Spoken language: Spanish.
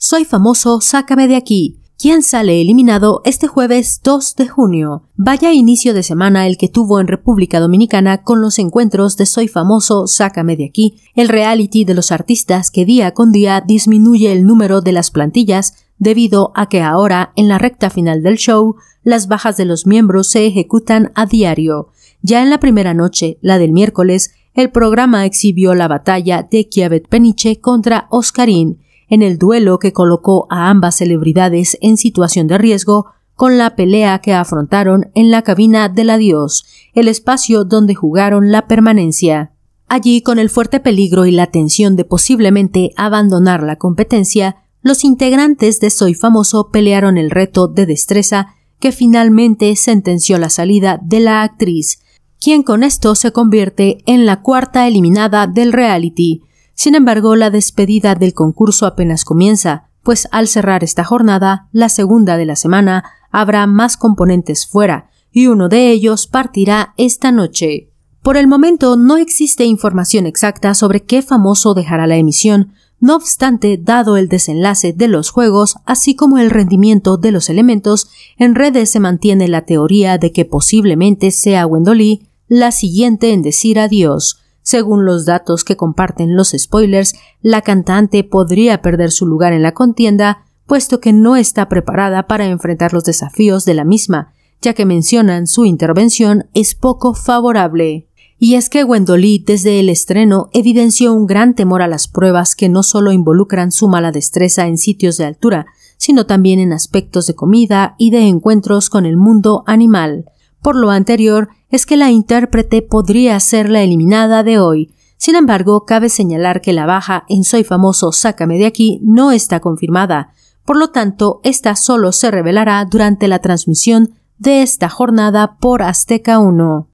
Soy famoso, sácame de aquí, ¿Quién sale eliminado este jueves 2 de junio. Vaya inicio de semana el que tuvo en República Dominicana con los encuentros de Soy famoso, sácame de aquí, el reality de los artistas que día con día disminuye el número de las plantillas debido a que ahora, en la recta final del show, las bajas de los miembros se ejecutan a diario. Ya en la primera noche, la del miércoles, el programa exhibió la batalla de Kiavet Peniche contra Oscarín, en el duelo que colocó a ambas celebridades en situación de riesgo con la pelea que afrontaron en la cabina del adiós, el espacio donde jugaron la permanencia. Allí, con el fuerte peligro y la tensión de posiblemente abandonar la competencia, los integrantes de Soy Famoso pelearon el reto de destreza que finalmente sentenció la salida de la actriz, quien con esto se convierte en la cuarta eliminada del reality, sin embargo, la despedida del concurso apenas comienza, pues al cerrar esta jornada, la segunda de la semana, habrá más componentes fuera, y uno de ellos partirá esta noche. Por el momento no existe información exacta sobre qué famoso dejará la emisión, no obstante, dado el desenlace de los juegos, así como el rendimiento de los elementos, en redes se mantiene la teoría de que posiblemente sea Wendolí la siguiente en decir adiós. Según los datos que comparten los spoilers, la cantante podría perder su lugar en la contienda, puesto que no está preparada para enfrentar los desafíos de la misma, ya que mencionan su intervención es poco favorable. Y es que Wendolí desde el estreno evidenció un gran temor a las pruebas que no solo involucran su mala destreza en sitios de altura, sino también en aspectos de comida y de encuentros con el mundo animal. Por lo anterior, es que la intérprete podría ser la eliminada de hoy. Sin embargo, cabe señalar que la baja en Soy famoso, sácame de aquí no está confirmada. Por lo tanto, esta solo se revelará durante la transmisión de esta jornada por Azteca 1.